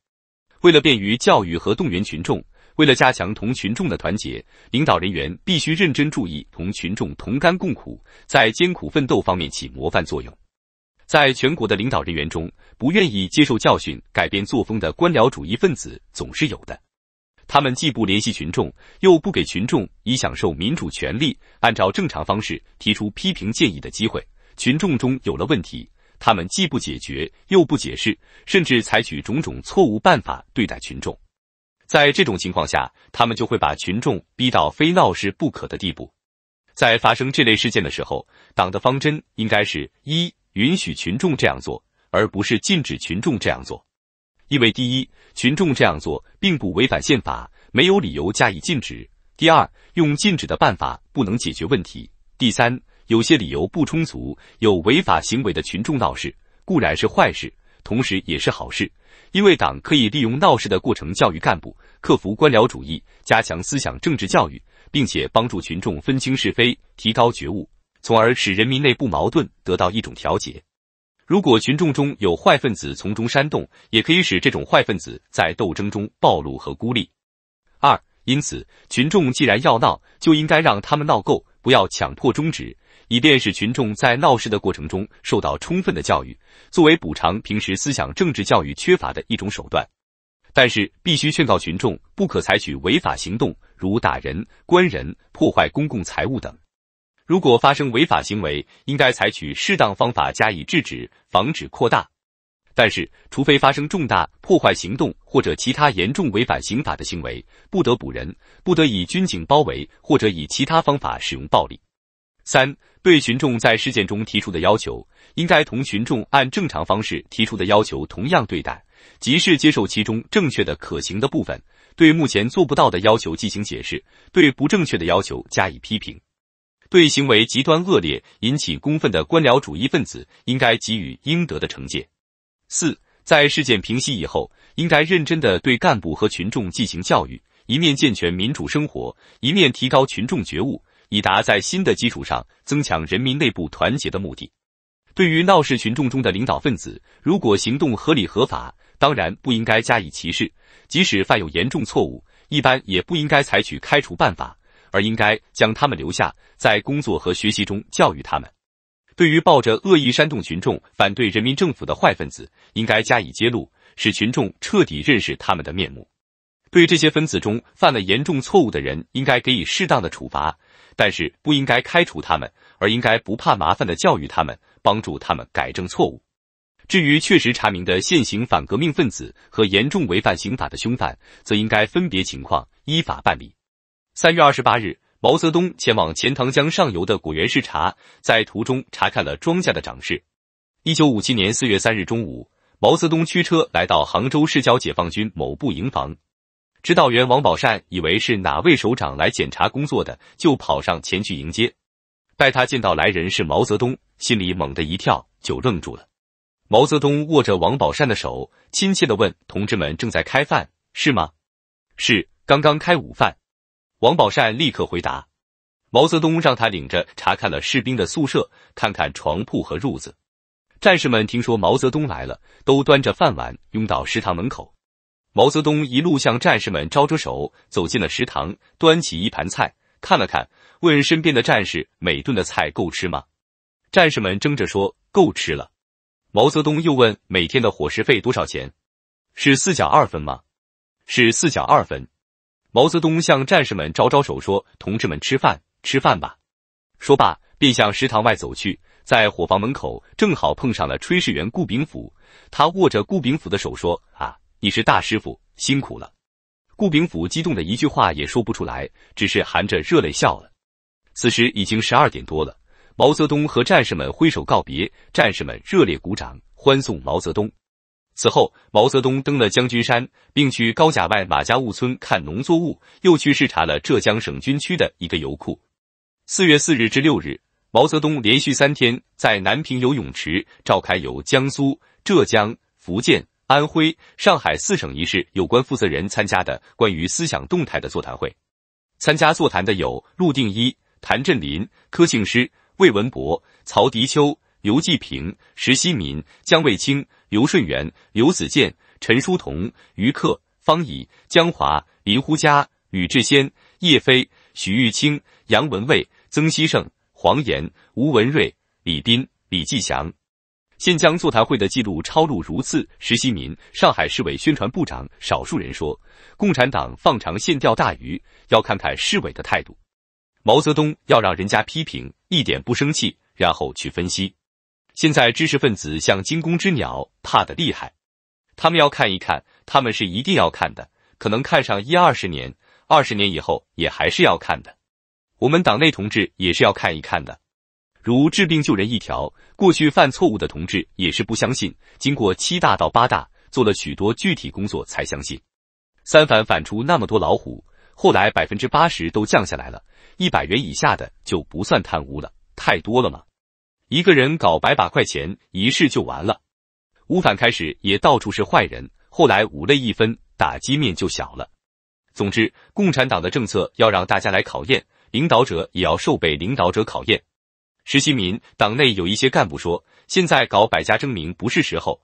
为了便于教育和动员群众，为了加强同群众的团结，领导人员必须认真注意同群众同甘共苦，在艰苦奋斗方面起模范作用。在全国的领导人员中，不愿意接受教训、改变作风的官僚主义分子总是有的。他们既不联系群众，又不给群众以享受民主权利、按照正常方式提出批评建议的机会。群众中有了问题。他们既不解决，又不解释，甚至采取种种错误办法对待群众。在这种情况下，他们就会把群众逼到非闹事不可的地步。在发生这类事件的时候，党的方针应该是一允许群众这样做，而不是禁止群众这样做。因为第一，群众这样做并不违反宪法，没有理由加以禁止；第二，用禁止的办法不能解决问题；第三。有些理由不充足，有违法行为的群众闹事，固然是坏事，同时也是好事，因为党可以利用闹事的过程教育干部，克服官僚主义，加强思想政治教育，并且帮助群众分清是非，提高觉悟，从而使人民内部矛盾得到一种调节。如果群众中有坏分子从中煽动，也可以使这种坏分子在斗争中暴露和孤立。二，因此，群众既然要闹，就应该让他们闹够，不要强迫终止。以便使群众在闹事的过程中受到充分的教育，作为补偿平时思想政治教育缺乏的一种手段。但是必须劝告群众不可采取违法行动，如打人、关人、破坏公共财物等。如果发生违法行为，应该采取适当方法加以制止，防止扩大。但是，除非发生重大破坏行动或者其他严重违反刑法的行为，不得捕人，不得以军警包围或者以其他方法使用暴力。三对群众在事件中提出的要求，应该同群众按正常方式提出的要求同样对待，即是接受其中正确的、可行的部分；对目前做不到的要求进行解释，对不正确的要求加以批评。对行为极端恶劣、引起公愤的官僚主义分子，应该给予应得的惩戒。四在事件平息以后，应该认真地对干部和群众进行教育，一面健全民主生活，一面提高群众觉悟。以达在新的基础上增强人民内部团结的目的。对于闹事群众中的领导分子，如果行动合理合法，当然不应该加以歧视；即使犯有严重错误，一般也不应该采取开除办法，而应该将他们留下，在工作和学习中教育他们。对于抱着恶意煽动群众反对人民政府的坏分子，应该加以揭露，使群众彻底认识他们的面目。对这些分子中犯了严重错误的人，应该给予适当的处罚。但是不应该开除他们，而应该不怕麻烦的教育他们，帮助他们改正错误。至于确实查明的现行反革命分子和严重违反刑法的凶犯，则应该分别情况依法办理。三月二十八日，毛泽东前往钱塘江上游的果园视察，在途中查看了庄稼的长势。一九五七年四月三日中午，毛泽东驱车来到杭州市郊解放军某部营房。指导员王宝善以为是哪位首长来检查工作的，就跑上前去迎接。待他见到来人是毛泽东，心里猛地一跳，就愣住了。毛泽东握着王宝善的手，亲切的问：“同志们正在开饭是吗？”“是，刚刚开午饭。”王宝善立刻回答。毛泽东让他领着查看了士兵的宿舍，看看床铺和褥子。战士们听说毛泽东来了，都端着饭碗拥到食堂门口。毛泽东一路向战士们招着手，走进了食堂，端起一盘菜看了看，问身边的战士：“每顿的菜够吃吗？”战士们争着说：“够吃了。”毛泽东又问：“每天的伙食费多少钱？是四角二分吗？”“是四角二分。”毛泽东向战士们招招手说：“同志们，吃饭，吃饭吧！”说罢，便向食堂外走去。在伙房门口，正好碰上了炊事员顾炳甫，他握着顾炳甫的手说：“啊。”你是大师傅，辛苦了。顾炳甫激动的一句话也说不出来，只是含着热泪笑了。此时已经十二点多了，毛泽东和战士们挥手告别，战士们热烈鼓掌欢送毛泽东。此后，毛泽东登了将军山，并去高甲外马家坞村看农作物，又去视察了浙江省军区的一个油库。四月四日至六日，毛泽东连续三天在南平游泳池召开由江苏、浙江、福建。安徽、上海四省一市有关负责人参加的关于思想动态的座谈会，参加座谈的有陆定一、谭震林、柯庆施、魏文博、曹迪秋、刘继平、石希民、江卫清、刘顺元、刘子健、陈书同、于克、方怡、江华、林呼家、吕志先、叶飞、许玉清、杨文蔚、曾希圣、黄岩、吴文瑞、李斌、李继祥。现将座谈会的记录抄录如次：石希民，上海市委宣传部长。少数人说，共产党放长线钓大鱼，要看看市委的态度。毛泽东要让人家批评，一点不生气，然后去分析。现在知识分子像惊弓之鸟，怕的厉害。他们要看一看，他们是一定要看的，可能看上一二十年，二十年以后也还是要看的。我们党内同志也是要看一看的。如治病救人一条，过去犯错误的同志也是不相信，经过七大到八大做了许多具体工作才相信。三反反出那么多老虎，后来百分之八十都降下来了，一百元以下的就不算贪污了，太多了吗？一个人搞百把块钱一试就完了。五反开始也到处是坏人，后来五类一分，打击面就小了。总之，共产党的政策要让大家来考验，领导者也要受被领导者考验。石七民党内有一些干部说，现在搞百家争鸣不是时候。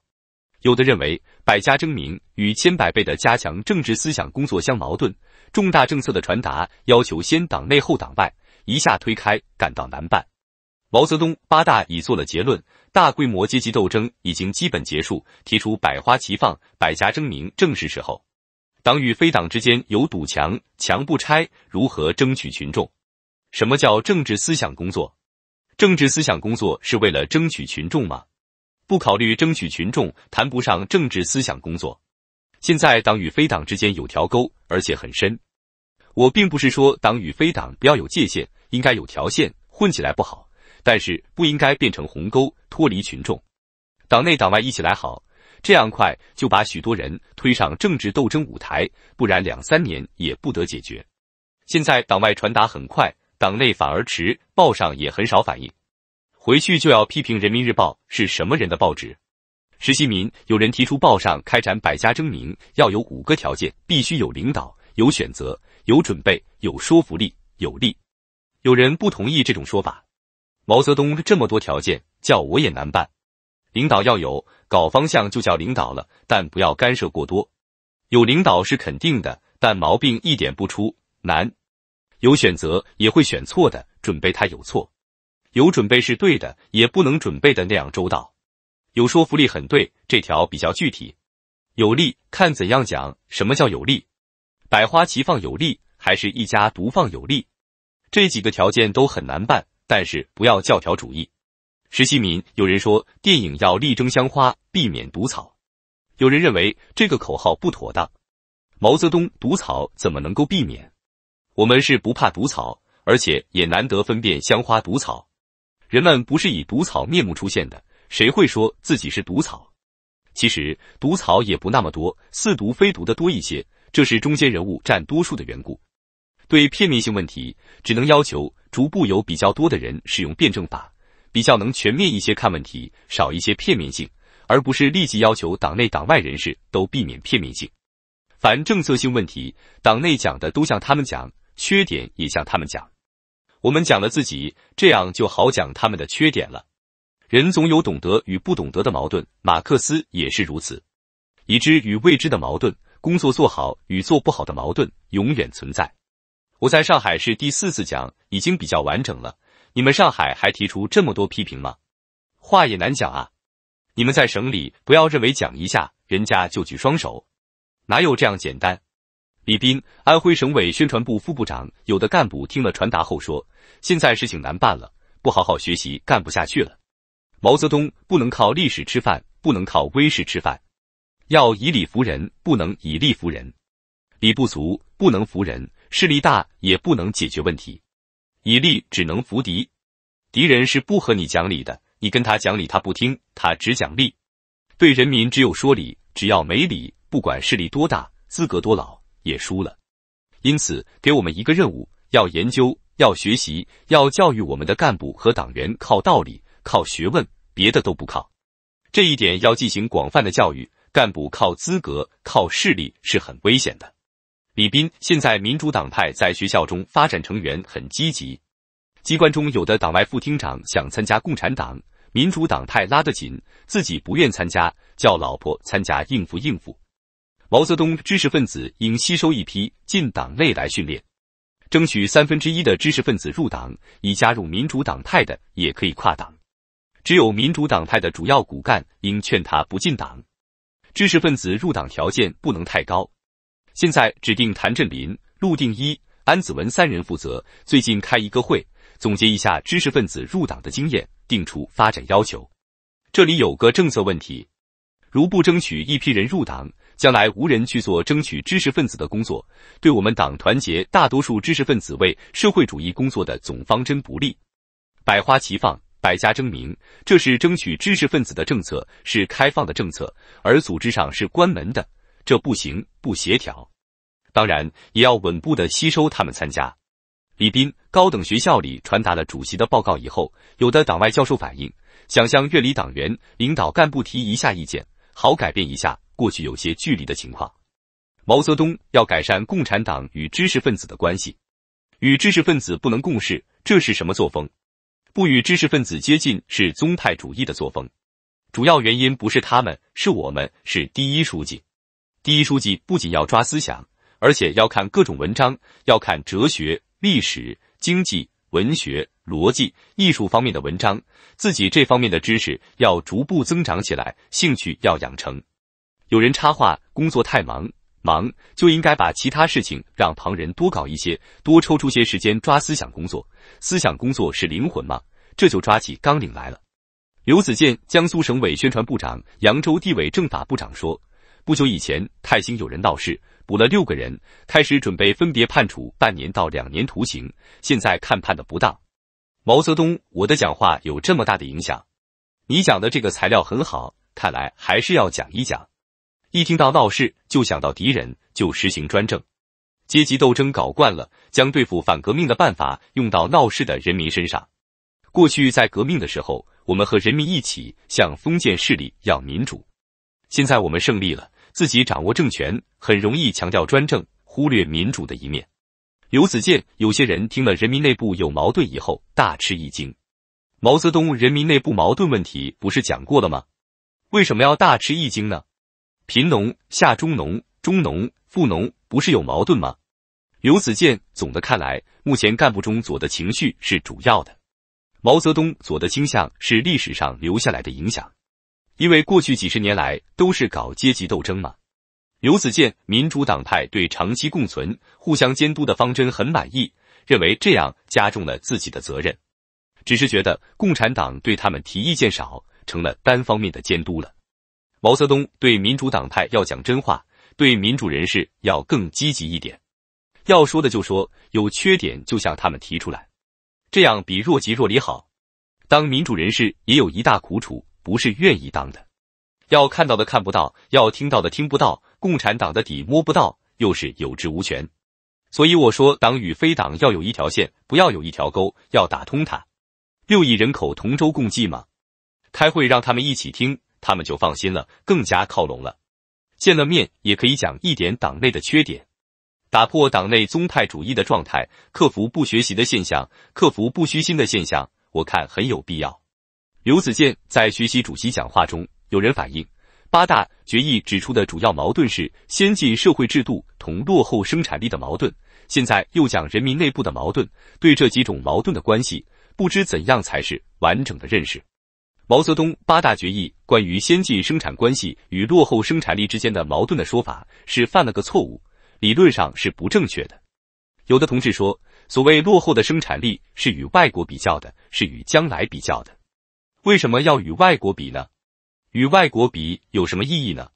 有的认为，百家争鸣与千百倍的加强政治思想工作相矛盾。重大政策的传达要求先党内后党外，一下推开感到难办。毛泽东八大已做了结论，大规模阶级斗争已经基本结束，提出百花齐放、百家争鸣正是时候。党与非党之间有堵墙，墙不拆，如何争取群众？什么叫政治思想工作？政治思想工作是为了争取群众吗？不考虑争取群众，谈不上政治思想工作。现在党与非党之间有条沟，而且很深。我并不是说党与非党不要有界限，应该有条线，混起来不好，但是不应该变成鸿沟，脱离群众。党内党外一起来好，这样快就把许多人推上政治斗争舞台，不然两三年也不得解决。现在党外传达很快。党内反而迟，报上也很少反应。回去就要批评《人民日报》是什么人的报纸。石西民，有人提出报上开展百家争鸣要有五个条件：必须有领导，有选择，有准备，有说服力，有力。有人不同意这种说法。毛泽东这么多条件，叫我也难办。领导要有，搞方向就叫领导了，但不要干涉过多。有领导是肯定的，但毛病一点不出，难。有选择也会选错的，准备它有错，有准备是对的，也不能准备的那样周到。有说服力很对，这条比较具体。有利看怎样讲，什么叫有利？百花齐放有利，还是一家独放有利？这几个条件都很难办，但是不要教条主义。石西敏，有人说电影要力争香花，避免毒草。有人认为这个口号不妥当。毛泽东毒草怎么能够避免？我们是不怕毒草，而且也难得分辨香花毒草。人们不是以毒草面目出现的，谁会说自己是毒草？其实毒草也不那么多，似毒非毒的多一些，这是中间人物占多数的缘故。对片面性问题，只能要求逐步有比较多的人使用辩证法，比较能全面一些看问题，少一些片面性，而不是立即要求党内党外人士都避免片面性。凡政策性问题，党内讲的都像他们讲。缺点也向他们讲，我们讲了自己，这样就好讲他们的缺点了。人总有懂得与不懂得的矛盾，马克思也是如此。已知与未知的矛盾，工作做好与做不好的矛盾永远存在。我在上海市第四次讲，已经比较完整了。你们上海还提出这么多批评吗？话也难讲啊。你们在省里不要认为讲一下，人家就举双手，哪有这样简单？李斌，安徽省委宣传部副部长。有的干部听了传达后说：“现在事情难办了，不好好学习干不下去了。”毛泽东不能靠历史吃饭，不能靠威势吃饭，要以理服人，不能以力服人。理不足不能服人，势力大也不能解决问题。以力只能服敌，敌人是不和你讲理的，你跟他讲理他不听，他只讲利。对人民只有说理，只要没理，不管势力多大，资格多老。也输了，因此给我们一个任务：要研究，要学习，要教育我们的干部和党员，靠道理，靠学问，别的都不靠。这一点要进行广泛的教育。干部靠资格、靠势力是很危险的。李斌现在民主党派在学校中发展成员很积极，机关中有的党外副厅长想参加共产党，民主党派拉得紧，自己不愿参加，叫老婆参加应付应付。毛泽东，知识分子应吸收一批进党内来训练，争取三分之一的知识分子入党。已加入民主党派的也可以跨党。只有民主党派的主要骨干应劝他不进党。知识分子入党条件不能太高。现在指定谭震林、陆定一、安子文三人负责。最近开一个会，总结一下知识分子入党的经验，定出发展要求。这里有个政策问题：如不争取一批人入党。将来无人去做争取知识分子的工作，对我们党团结大多数知识分子为社会主义工作的总方针不利。百花齐放，百家争鸣，这是争取知识分子的政策，是开放的政策，而组织上是关门的，这不行，不协调。当然，也要稳步的吸收他们参加。李斌，高等学校里传达了主席的报告以后，有的党外教授反映，想向院里党员领导干部提一下意见。好，改变一下过去有些距离的情况。毛泽东要改善共产党与知识分子的关系，与知识分子不能共事，这是什么作风？不与知识分子接近是宗派主义的作风。主要原因不是他们，是我们，是第一书记。第一书记不仅要抓思想，而且要看各种文章，要看哲学、历史、经济、文学。逻辑、艺术方面的文章，自己这方面的知识要逐步增长起来，兴趣要养成。有人插话：“工作太忙，忙就应该把其他事情让旁人多搞一些，多抽出些时间抓思想工作。思想工作是灵魂嘛，这就抓起纲领来了。”刘子健，江苏省委宣传部长、扬州地委政法部长说：“不久以前，泰兴有人闹事，捕了六个人，开始准备分别判处半年到两年徒刑，现在看判的不当。”毛泽东，我的讲话有这么大的影响，你讲的这个材料很好，看来还是要讲一讲。一听到闹事就想到敌人，就实行专政，阶级斗争搞惯了，将对付反革命的办法用到闹事的人民身上。过去在革命的时候，我们和人民一起向封建势力要民主，现在我们胜利了，自己掌握政权，很容易强调专政，忽略民主的一面。刘子健，有些人听了人民内部有矛盾以后大吃一惊。毛泽东人民内部矛盾问题不是讲过了吗？为什么要大吃一惊呢？贫农、下中农、中农、富农不是有矛盾吗？刘子健，总的看来，目前干部中左的情绪是主要的。毛泽东左的倾向是历史上留下来的影响，因为过去几十年来都是搞阶级斗争嘛。刘子健，民主党派对长期共存。互相监督的方针很满意，认为这样加重了自己的责任，只是觉得共产党对他们提意见少，成了单方面的监督了。毛泽东对民主党派要讲真话，对民主人士要更积极一点，要说的就说，有缺点就向他们提出来，这样比若即若离好。当民主人士也有一大苦楚，不是愿意当的，要看到的看不到，要听到的听不到，共产党的底摸不到，又是有职无权。所以我说，党与非党要有一条线，不要有一条沟，要打通它。六亿人口同舟共济嘛，开会让他们一起听，他们就放心了，更加靠拢了。见了面也可以讲一点党内的缺点，打破党内宗派主义的状态，克服不学习的现象，克服不虚心的现象，我看很有必要。刘子健在学习主席讲话中，有人反映，八大决议指出的主要矛盾是先进社会制度同落后生产力的矛盾。现在又讲人民内部的矛盾，对这几种矛盾的关系，不知怎样才是完整的认识。毛泽东八大决议关于先进生产关系与落后生产力之间的矛盾的说法是犯了个错误，理论上是不正确的。有的同志说，所谓落后的生产力是与外国比较的，是与将来比较的。为什么要与外国比呢？与外国比有什么意义呢？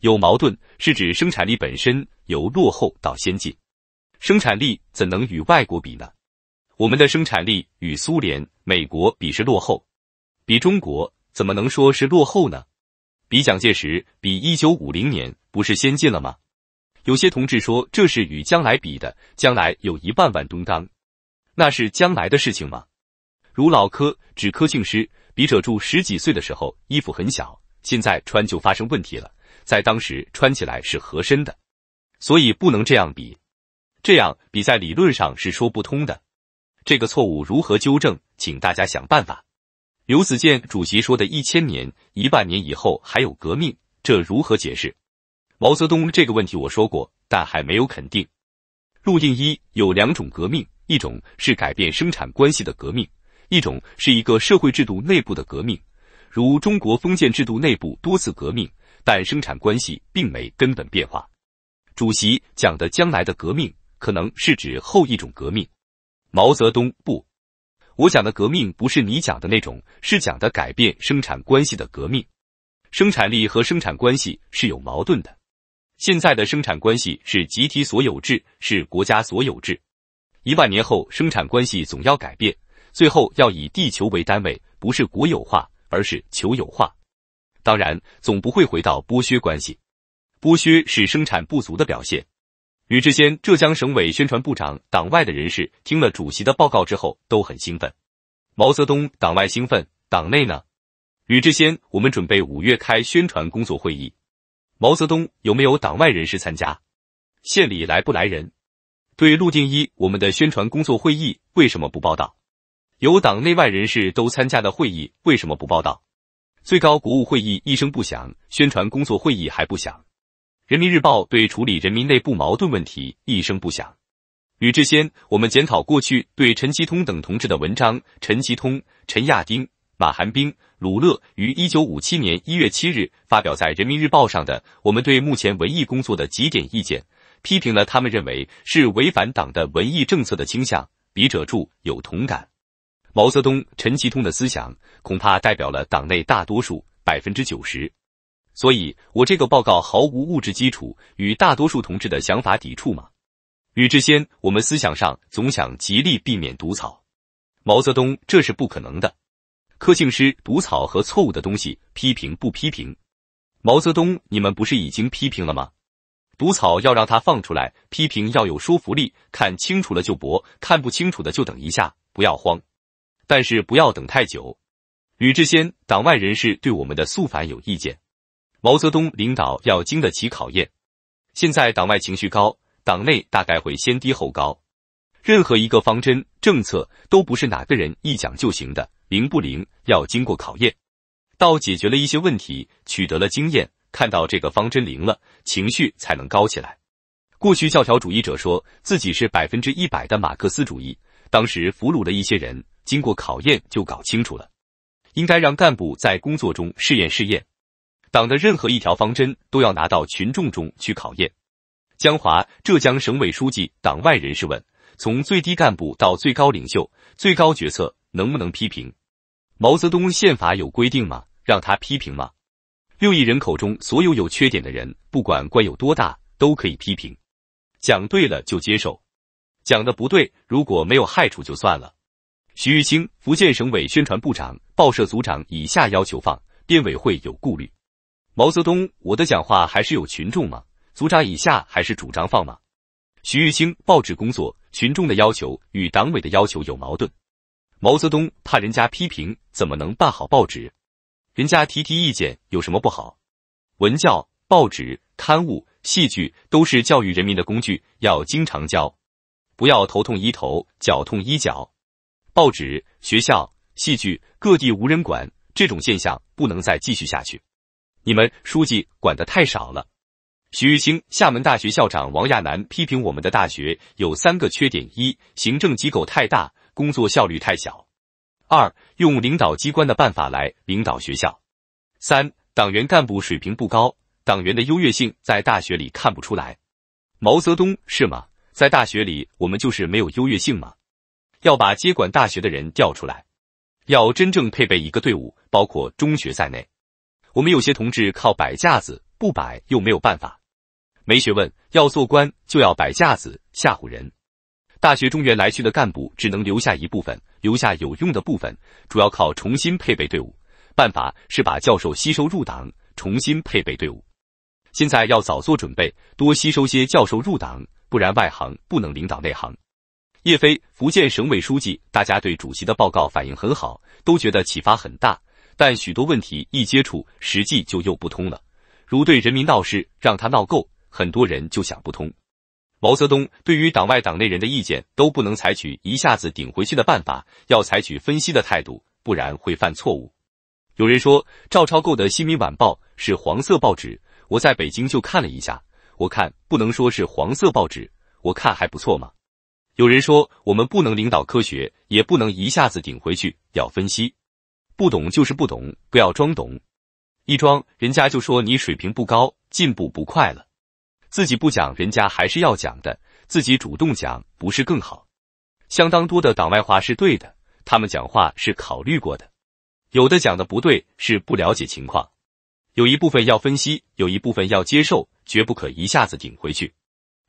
有矛盾是指生产力本身由落后到先进。生产力怎能与外国比呢？我们的生产力与苏联、美国比是落后，比中国怎么能说是落后呢？比蒋介石，比一九五零年不是先进了吗？有些同志说这是与将来比的，将来有一万万吨钢，那是将来的事情吗？如老柯、指柯庆诗，笔者住十几岁的时候衣服很小，现在穿就发生问题了，在当时穿起来是合身的，所以不能这样比。这样，比在理论上是说不通的。这个错误如何纠正？请大家想办法。刘子健主席说的一千年、一万年以后还有革命，这如何解释？毛泽东这个问题我说过，但还没有肯定。陆定一有两种革命：一种是改变生产关系的革命，一种是一个社会制度内部的革命，如中国封建制度内部多次革命，但生产关系并没根本变化。主席讲的将来的革命。可能是指后一种革命，毛泽东不，我讲的革命不是你讲的那种，是讲的改变生产关系的革命。生产力和生产关系是有矛盾的，现在的生产关系是集体所有制，是国家所有制。一万年后，生产关系总要改变，最后要以地球为单位，不是国有化，而是球有化。当然，总不会回到剥削关系，剥削是生产不足的表现。吕志先，浙江省委宣传部长，党外的人士听了主席的报告之后都很兴奋。毛泽东党外兴奋，党内呢？吕志先，我们准备五月开宣传工作会议，毛泽东有没有党外人士参加？县里来不来人？对陆定一，我们的宣传工作会议为什么不报道？有党内外人士都参加的会议为什么不报道？最高国务会议一声不响，宣传工作会议还不响。人民日报对处理人民内部矛盾问题一声不响。吕志先，我们检讨过去对陈其通等同志的文章，陈其通、陈亚丁、马寒冰、鲁乐于一九五七年一月七日发表在人民日报上的《我们对目前文艺工作的几点意见》，批评了他们认为是违反党的文艺政策的倾向。笔者注：有同感。毛泽东、陈其通的思想恐怕代表了党内大多数百分之九十。所以，我这个报告毫无物质基础，与大多数同志的想法抵触吗？吕志先，我们思想上总想极力避免毒草。毛泽东，这是不可能的。柯庆施，毒草和错误的东西，批评不批评？毛泽东，你们不是已经批评了吗？毒草要让它放出来，批评要有说服力。看清楚了就驳，看不清楚的就等一下，不要慌，但是不要等太久。吕志先，党外人士对我们的肃反有意见。毛泽东领导要经得起考验。现在党外情绪高，党内大概会先低后高。任何一个方针政策都不是哪个人一讲就行的，灵不灵要经过考验。到解决了一些问题，取得了经验，看到这个方针灵了，情绪才能高起来。过去教条主义者说自己是百分之一百的马克思主义，当时俘虏了一些人，经过考验就搞清楚了。应该让干部在工作中试验试验。党的任何一条方针都要拿到群众中去考验。江华，浙江省委书记，党外人士问：从最低干部到最高领袖，最高决策能不能批评？毛泽东宪法有规定吗？让他批评吗？六亿人口中所有有缺点的人，不管官有多大，都可以批评。讲对了就接受，讲的不对，如果没有害处就算了。徐玉清，福建省委宣传部长、报社组长，以下要求放编委会有顾虑。毛泽东，我的讲话还是有群众吗？组长以下还是主张放吗？徐玉清，报纸工作群众的要求与党委的要求有矛盾。毛泽东怕人家批评，怎么能办好报纸？人家提提意见有什么不好？文教、报纸、刊物、戏剧都是教育人民的工具，要经常教，不要头痛医头，脚痛医脚。报纸、学校、戏剧各地无人管，这种现象不能再继续下去。你们书记管得太少了。徐玉清，厦门大学校长王亚楠批评我们的大学有三个缺点：一、行政机构太大，工作效率太小；二、用领导机关的办法来领导学校；三、党员干部水平不高，党员的优越性在大学里看不出来。毛泽东是吗？在大学里我们就是没有优越性吗？要把接管大学的人调出来，要真正配备一个队伍，包括中学在内。我们有些同志靠摆架子，不摆又没有办法，没学问。要做官就要摆架子吓唬人。大学中原来去的干部只能留下一部分，留下有用的部分，主要靠重新配备队伍。办法是把教授吸收入党，重新配备队伍。现在要早做准备，多吸收些教授入党，不然外行不能领导内行。叶飞，福建省委书记，大家对主席的报告反应很好，都觉得启发很大。但许多问题一接触，实际就又不通了。如对人民闹事，让他闹够，很多人就想不通。毛泽东对于党外党内人的意见都不能采取一下子顶回去的办法，要采取分析的态度，不然会犯错误。有人说赵超构的《新民晚报》是黄色报纸，我在北京就看了一下，我看不能说是黄色报纸，我看还不错嘛。有人说我们不能领导科学，也不能一下子顶回去，要分析。不懂就是不懂，不要装懂。一装，人家就说你水平不高，进步不快了。自己不讲，人家还是要讲的。自己主动讲，不是更好？相当多的党外话是对的，他们讲话是考虑过的。有的讲的不对，是不了解情况。有一部分要分析，有一部分要接受，绝不可一下子顶回去。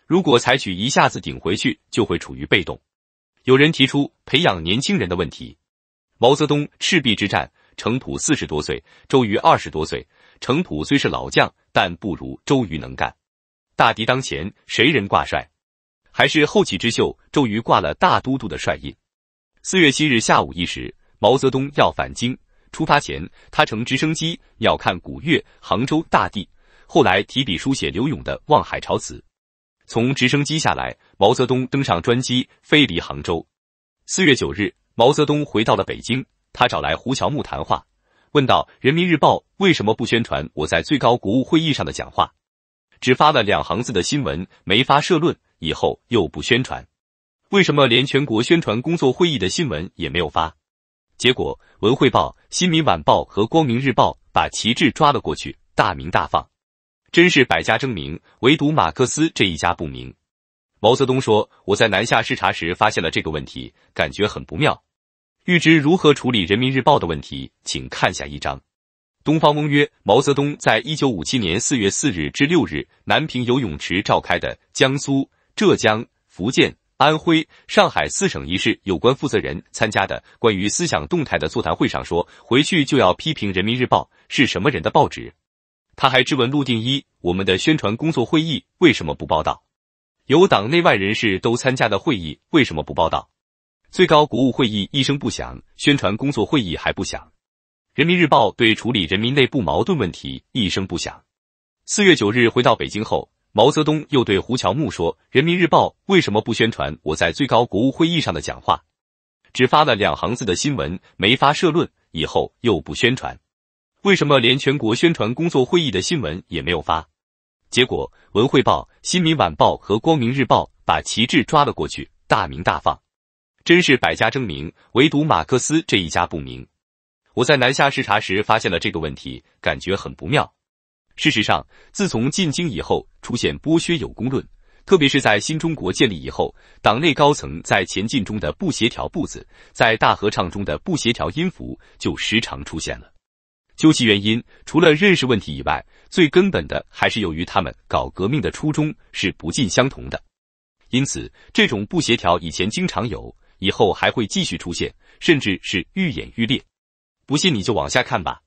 如果采取一下子顶回去，就会处于被动。有人提出培养年轻人的问题。毛泽东赤壁之战，程普四十多岁，周瑜二十多岁。程普虽是老将，但不如周瑜能干。大敌当前，谁人挂帅？还是后起之秀周瑜挂了大都督的帅印。四月七日下午一时，毛泽东要返京，出发前他乘直升机鸟瞰古越杭州大地，后来提笔书写刘勇的《望海潮》词。从直升机下来，毛泽东登上专机飞离杭州。四月九日。毛泽东回到了北京，他找来胡乔木谈话，问道：“人民日报为什么不宣传我在最高国务会议上的讲话？只发了两行字的新闻，没发社论，以后又不宣传，为什么连全国宣传工作会议的新闻也没有发？结果，《文汇报》《新民晚报》和《光明日报》把旗帜抓了过去，大鸣大放，真是百家争鸣，唯独马克思这一家不明。”毛泽东说：“我在南下视察时发现了这个问题，感觉很不妙。”欲知如何处理《人民日报》的问题，请看下一章。东方翁曰：毛泽东在一九五七年四月四日至六日南平游泳池召开的江苏、浙江、福建、安徽、上海四省一市有关负责人参加的关于思想动态的座谈会上说：“回去就要批评《人民日报》是什么人的报纸。”他还质问陆定一：“我们的宣传工作会议为什么不报道？有党内外人士都参加的会议为什么不报道？”最高国务会议一声不响，宣传工作会议还不响，《人民日报》对处理人民内部矛盾问题一声不响。四月九日回到北京后，毛泽东又对胡乔木说：“《人民日报》为什么不宣传我在最高国务会议上的讲话？只发了两行字的新闻，没发社论，以后又不宣传，为什么连全国宣传工作会议的新闻也没有发？结果，《文汇报》《新民晚报》和《光明日报》把旗帜抓了过去，大鸣大放。”真是百家争鸣，唯独马克思这一家不明。我在南下视察时发现了这个问题，感觉很不妙。事实上，自从进京以后，出现剥削有功论，特别是在新中国建立以后，党内高层在前进中的不协调步子，在大合唱中的不协调音符就时常出现了。究其原因，除了认识问题以外，最根本的还是由于他们搞革命的初衷是不尽相同的。因此，这种不协调以前经常有。以后还会继续出现，甚至是愈演愈烈。不信你就往下看吧。